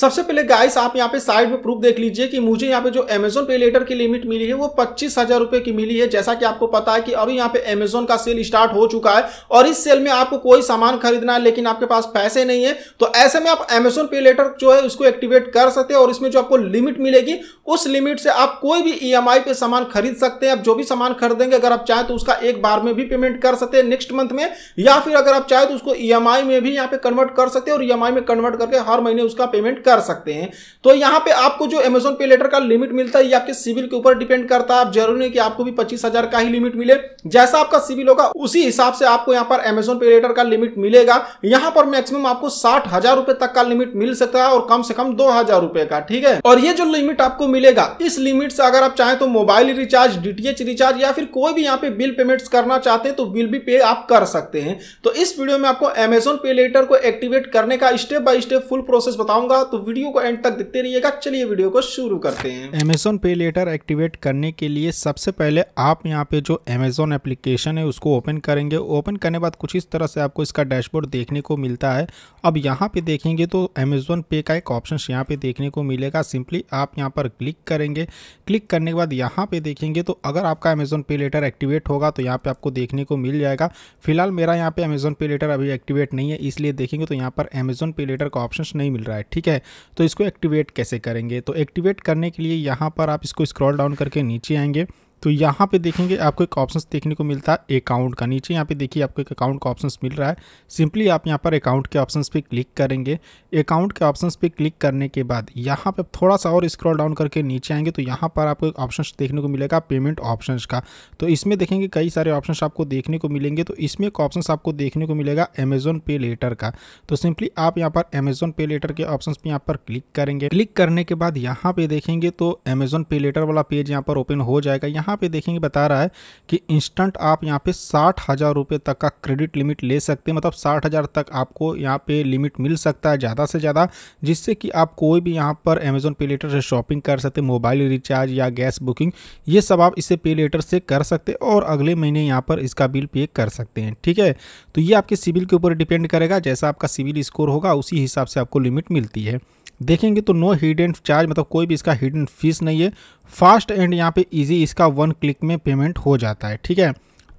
सबसे पहले गाइस आप यहाँ पे साइड में प्रूफ देख लीजिए कि मुझे यहाँ पे जो अमेजोन पे लेटर की लिमिट मिली है वो पच्चीस हजार रुपये की मिली है जैसा कि आपको पता है कि अभी यहाँ पे अमेजोन का सेल स्टार्ट हो चुका है और इस सेल में आपको कोई सामान खरीदना है लेकिन आपके पास पैसे नहीं है तो ऐसे में आप अमेजोन पे लेटर जो है उसको एक्टिवेट कर सकते हैं और इसमें जो आपको लिमिट मिलेगी उस लिमिट से आप कोई भी ई एम पे सामान खरीद सकते हैं आप जो भी सामान खरीदेंगे अगर आप चाहें तो उसका एक बार में भी पेमेंट कर सकते हैं नेक्स्ट मंथ में या फिर अगर आप चाहें तो उसको ई में भी यहाँ पे कन्वर्ट कर सकते हैं और ई में कन्वर्ट करके हर महीने उसका पेमेंट कर सकते हैं तो यहाँ पे आपको जो अमेजोन पे लेटर का लिमिट मिलता है ये आपके सिविल के ऊपर डिपेंड करता है आप जरूरी नहीं कि आपको भी पच्चीस हजार का ही लिमिट मिले जैसा आपका सिविल होगा उसी हिसाब से आपको यहाँ पर अमेजोन पे लेटर का लिमिट मिलेगा यहाँ पर मैक्सिमम आपको साठ हजार रुपए तक का लिमिट मिल सकता है और कम से कम दो हजार रुपए का ठीक है और ये जो लिमिट आपको मिलेगा इस लिमिट से अगर आप चाहें तो मोबाइल रिचार्ज डीटीएच रिचार्ज या फिर कोई भी यहाँ पे बिल पेमेंट्स करना चाहते हैं तो बिल भी पे आप कर सकते हैं तो इस वीडियो में आपको अमेजोन पे लेटर को एक्टिवेट करने का step by step full process बताऊंगा तो तो वीडियो को एंड तक देखते रहिएगा चलिए वीडियो को शुरू करते हैं अमेजोन पे लेटर एक्टिवेट करने के लिए सबसे पहले आप यहाँ पे जो अमेजोन एप्लीकेशन है उसको ओपन करेंगे ओपन करने बाद कुछ इस तरह से आपको इसका डैशबोर्ड देखने को मिलता है अब यहाँ पे देखेंगे तो अमेजोन पे का एक ऑप्शन यहाँ पे देखने को मिलेगा सिंपली आप यहाँ पर क्लिक करेंगे क्लिक करने के बाद यहाँ पे देखेंगे तो अगर आपका अमेजोन पे लेटर एक्टिवेट होगा तो यहाँ पे आपको देखने को मिल जाएगा फिलहाल मेरा यहाँ पे अमेजोन पे लेटर अभी एक्टिवेट नहीं है इसलिए देखेंगे तो यहाँ पर अमेजोन पे लेटर का ऑप्शन नहीं मिल रहा है ठीक है है तो इसको एक्टिवेट कैसे करेंगे तो एक्टिवेट करने के लिए यहाँ पर आप इसको स्क्रॉल डाउन करके नीचे आएंगे तो यहाँ पे देखेंगे आपको एक ऑप्शन देखने को मिलता है अकाउंट का नीचे यहाँ पे देखिए आपको एक अकाउंट का ऑप्शन मिल रहा है सिंपली आप यहाँ पर अकाउंट के ऑप्शन पे क्लिक करेंगे अकाउंट के ऑप्शन पे क्लिक करने के बाद यहाँ पे थोड़ा सा और स्क्रॉल डाउन करके नीचे आएंगे तो यहाँ पर आपको एक ऑप्शन देखने को मिलेगा पेमेंट ऑप्शन का तो इसमें देखेंगे कई सारे ऑप्शन आपको देखने को मिलेंगे तो इसमें एक ऑप्शन आपको देखने को मिलेगा अमेजोन पे लेटर का तो सिंपली आप यहाँ पर अमेजोन पे लेटर के ऑप्शन पर यहाँ पर क्लिक करेंगे क्लिक करने के बाद यहाँ पे देखेंगे तो अमेजोन पे लेटर वाला पेज यहाँ पर ओपन हो जाएगा यहाँ यहाँ पे देखेंगे बता रहा है कि इंस्टेंट आप यहाँ पे साठ हज़ार रुपये तक का क्रेडिट लिमिट ले सकते हैं मतलब साठ हज़ार तक आपको यहाँ पे लिमिट मिल सकता है ज़्यादा से ज़्यादा जिससे कि आप कोई भी यहाँ पर अमेज़ोन पे लेटर से शॉपिंग कर सकते मोबाइल रिचार्ज या गैस बुकिंग ये सब आप इसे पे लेटर से कर सकते और अगले महीने यहाँ पर इसका बिल पे कर सकते हैं ठीक है तो ये आपके सिविल के ऊपर डिपेंड करेगा जैसा आपका सिविल स्कोर होगा उसी हिसाब से आपको लिमिट मिलती है देखेंगे तो नो हिडन चार्ज मतलब कोई भी इसका हिडन फीस नहीं है फास्ट एंड यहाँ पे इजी इसका वन क्लिक में पेमेंट हो जाता है ठीक है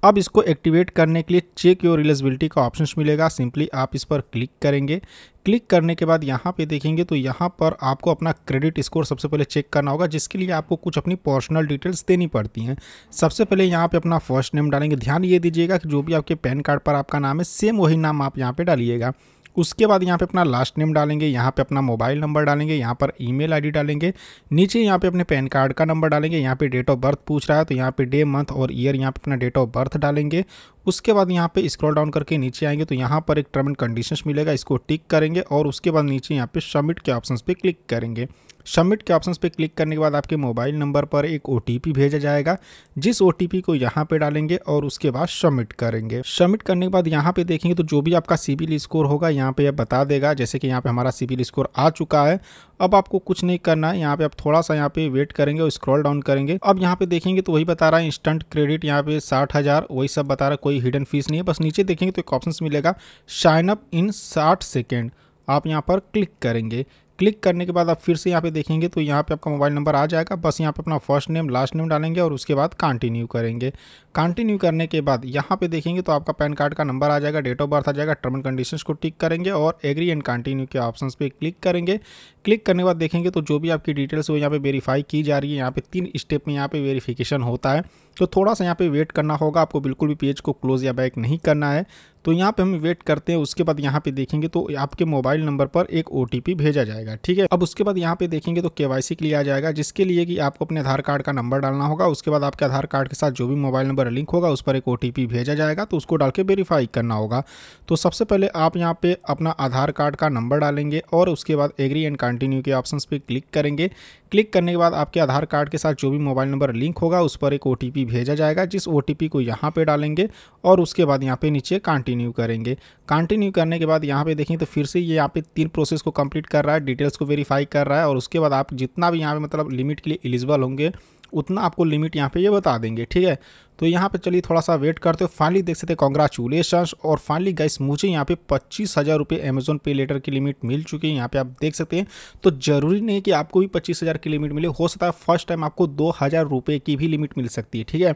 अब इसको एक्टिवेट करने के लिए चेक योर रिलेजबिलिटी का ऑप्शन मिलेगा सिंपली आप इस पर क्लिक करेंगे क्लिक करने के बाद यहाँ पे देखेंगे तो यहाँ पर आपको अपना क्रेडिट स्कोर सबसे पहले चेक करना होगा जिसके लिए आपको कुछ अपनी पर्सनल डिटेल्स देनी पड़ती हैं सबसे पहले यहाँ पे अपना फर्स्ट नेम डालेंगे ध्यान ये दीजिएगा कि जो भी आपके पैन कार्ड पर आपका नाम है सेम वही नाम आप यहाँ पर डालिएगा उसके बाद यहाँ पे अपना लास्ट नेम डालेंगे यहाँ पे अपना मोबाइल नंबर डालेंगे यहाँ पर ईमेल आईडी डालेंगे नीचे यहाँ पे अपने पैन कार्ड का नंबर डालेंगे यहाँ पे डेट ऑफ बर्थ पूछ रहा है तो यहाँ पे डे मंथ और ईयर यहाँ पे अपना डेट ऑफ बर्थ डालेंगे उसके बाद यहाँ पे स्क्रॉल डाउन करके नीचे आएंगे तो यहाँ पर एक टर्म एंड कंडीशंस मिलेगा इसको टिक करेंगे और उसके बाद नीचे यहाँ पे सबमिट के ऑप्शन पे क्लिक करेंगे सबमिट के ऑप्शन पे क्लिक करने के बाद आपके मोबाइल नंबर पर एक ओ भेजा जाएगा जिस ओ को यहाँ पे डालेंगे और उसके बाद सबमिट करेंगे सबमिट करने के बाद यहाँ पे देखेंगे तो जो भी आपका सिविल स्कोर होगा यहाँ पे यह बता देगा जैसे कि यहाँ पे हमारा सिविल स्कोर आ चुका है अब आपको कुछ नहीं करना है यहाँ पे आप थोड़ा सा यहाँ पे वेट करेंगे और स्क्रॉल डाउन करेंगे अब यहाँ पे देखेंगे तो वही बता रहा है इंस्टेंट क्रेडिट यहाँ पे साठ हज़ार वही सब बता रहा है कोई हिडन फीस नहीं है बस नीचे देखेंगे तो एक ऑप्शन मिलेगा शाइन अप इन साठ सेकेंड आप यहाँ पर क्लिक करेंगे क्लिक करने के बाद आप फिर से यहाँ पे देखेंगे तो यहाँ पे आपका मोबाइल नंबर आ जाएगा बस यहाँ पे अपना फर्स्ट नेम लास्ट नेम डालेंगे और उसके बाद कंटिन्यू करेंगे कंटिन्यू करने के बाद यहाँ पे देखेंगे तो आपका पैन कार्ड का नंबर आ जाएगा डेट ऑफ बर्थ आ जाएगा टर्म एंड कंडीशन को टिक करेंगे और एग्री एंड कंटिन्यू के ऑप्शन पर क्लिक करेंगे क्लिक करने के बाद देखेंगे तो जो भी आपकी डिटेल्स वो यहाँ पर वेरीफाई की जा रही है यहाँ पर तीन स्टेप में यहाँ पर वेरीफिकेशन होता है तो थोड़ा सा यहाँ पर वेट करना होगा आपको बिल्कुल भी पेज को क्लोज या बैक नहीं करना है तो यहाँ पे हम वेट करते हैं उसके बाद यहाँ पे देखेंगे तो आपके मोबाइल नंबर पर एक ओ भेजा जाएगा ठीक है अब उसके बाद यहाँ पे देखेंगे तो के के लिए आ जाएगा जिसके लिए कि आपको अपने आधार कार्ड का नंबर डालना होगा उसके बाद आपके आधार कार्ड के साथ जो भी मोबाइल नंबर लिंक होगा उस पर एक ओ भेजा जाएगा तो उसको डाल के वेरीफाई करना होगा तो सबसे पहले आप यहाँ पे अपना आधार कार्ड का नंबर डालेंगे और उसके बाद एग्री एंड कंटिन्यू के ऑप्शन पर क्लिक करेंगे क्लिक करने के बाद आपके आधार कार्ड के साथ जो भी मोबाइल नंबर लिंक होगा उस पर एक ओ भेजा जाएगा जिस ओ को यहाँ पर डालेंगे और उसके बाद यहाँ पे नीचे कंटिन्यू कंटिन्यू करेंगे कंटिन्यू करने के बाद यहाँ पे देखें तो फिर से ये यहाँ पे तीन प्रोसेस को कंप्लीट कर रहा है डिटेल्स को वेरीफाई कर रहा है और उसके बाद आप जितना भी यहाँ पे मतलब लिमिट के लिए एलिजिबल होंगे उतना आपको लिमिट यहाँ पे ये यह बता देंगे ठीक है तो यहाँ पे चलिए थोड़ा सा वेट करते हो फाइनली देख सकते कॉन्ग्रेचुलेशन और फाइनली गाइस मुझे यहाँ पे पच्चीस हज़ार रुपये अमेजोन पे लेटर की लिमिट मिल चुकी है यहाँ पे आप देख सकते हैं तो ज़रूरी नहीं कि आपको भी पच्चीस हज़ार की लिमिट मिले हो सकता है फर्स्ट टाइम आपको दो हज़ार रुपये की भी लिमिट मिल सकती है ठीक है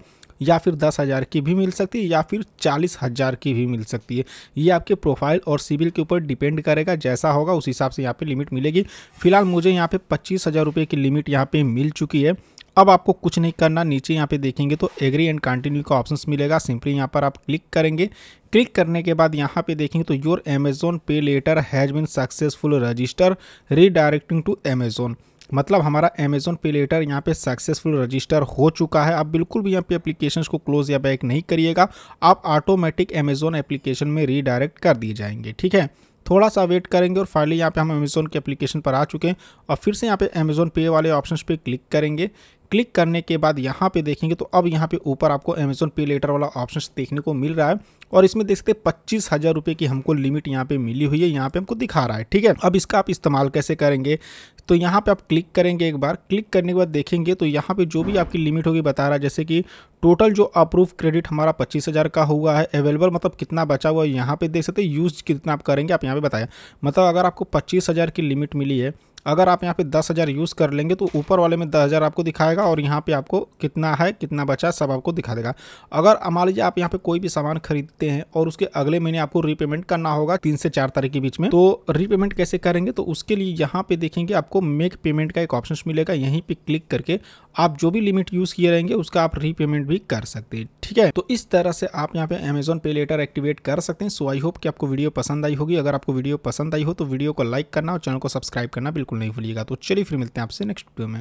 या फिर दस हज़ार की भी मिल सकती है या फिर चालीस हज़ार की भी मिल सकती है ये आपके प्रोफाइल और सिविल के ऊपर डिपेंड करेगा जैसा होगा उस हिसाब से यहाँ पर लिमिट मिलेगी फिलहाल मुझे यहाँ पर पच्चीस हज़ार रुपये की लिमिट यहाँ पर मिल चुकी है अब आपको कुछ नहीं करना नीचे यहाँ पे देखेंगे तो एग्री एंड कंटिन्यू का ऑप्शन मिलेगा सिंपली यहाँ पर आप क्लिक करेंगे क्लिक करने के बाद यहाँ पे देखेंगे तो your Amazon Pay Later has been successful register redirecting to Amazon मतलब हमारा अमेजोन पे लेटर यहाँ पे सक्सेसफुल रजिस्टर हो चुका है आप बिल्कुल भी यहाँ पे एप्लीकेशन को क्लोज या बैक नहीं करिएगा आप ऑटोमेटिक अमेजोन एप्लीकेशन में रीडायरेक्ट कर दिए जाएंगे ठीक है थोड़ा सा वेट करेंगे और फाइनली यहाँ पे हम अमेज़ोन के एप्लीकेशन पर आ चुके हैं और फिर से यहाँ पे अमेज़ोन पे वाले ऑप्शन पे क्लिक करेंगे क्लिक करने के बाद यहाँ पे देखेंगे तो अब यहाँ पे ऊपर आपको अमेजोन पे लेटर वाला ऑप्शन देखने को मिल रहा है और इसमें देख सकते हैं पच्चीस हज़ार रुपये की हमको लिमिट यहाँ पे मिली हुई है यहाँ पे हमको दिखा रहा है ठीक है अब इसका आप इस्तेमाल कैसे करेंगे तो यहाँ पे आप क्लिक करेंगे एक बार क्लिक करने के बाद देखेंगे तो यहाँ पे जो भी आपकी लिमिट होगी बता रहा है जैसे कि टोटल जो अप्रूव क्रेडिट हमारा पच्चीस हज़ार का हुआ है अवेलेबल मतलब कितना बचा हुआ है यहाँ पे देख सकते हैं यूज़ कितना आप करेंगे आप यहाँ पे बताएं मतलब अगर आपको पच्चीस हज़ार की लिमिट मिली है अगर आप यहाँ पे दस हज़ार यूज़ कर लेंगे तो ऊपर वाले में दस हज़ार आपको दिखाएगा और यहाँ पे आपको कितना है कितना बचा सब आपको दिखा देगा अगर मान लीजिए आप यहाँ पे कोई भी सामान खरीदते हैं और उसके अगले महीने आपको रीपेमेंट करना होगा तीन से चार तारीख के बीच में तो रीपेमेंट कैसे करेंगे तो उसके लिए यहाँ पे देखेंगे आपको मेक पेमेंट का एक ऑप्शन मिलेगा यहीं पर क्लिक करके आप जो भी लिमिट यूज़ किए रहेंगे उसका आप रीपेमेंट भी कर सकते हैं ठीक है तो इस तरह से आप यहाँ पे अमेजोन पे लेटर एक्टिवेट कर सकते हैं सो आई होप कि आपको वीडियो पसंद आई होगी अगर आपको वीडियो पसंद आई हो तो वीडियो को लाइक करना और चैनल को सब्सक्राइब करना बिल्कुल नहीं भूलिएगा तो चलिए फिर मिलते हैं आपसे नेक्स्ट वीडियो में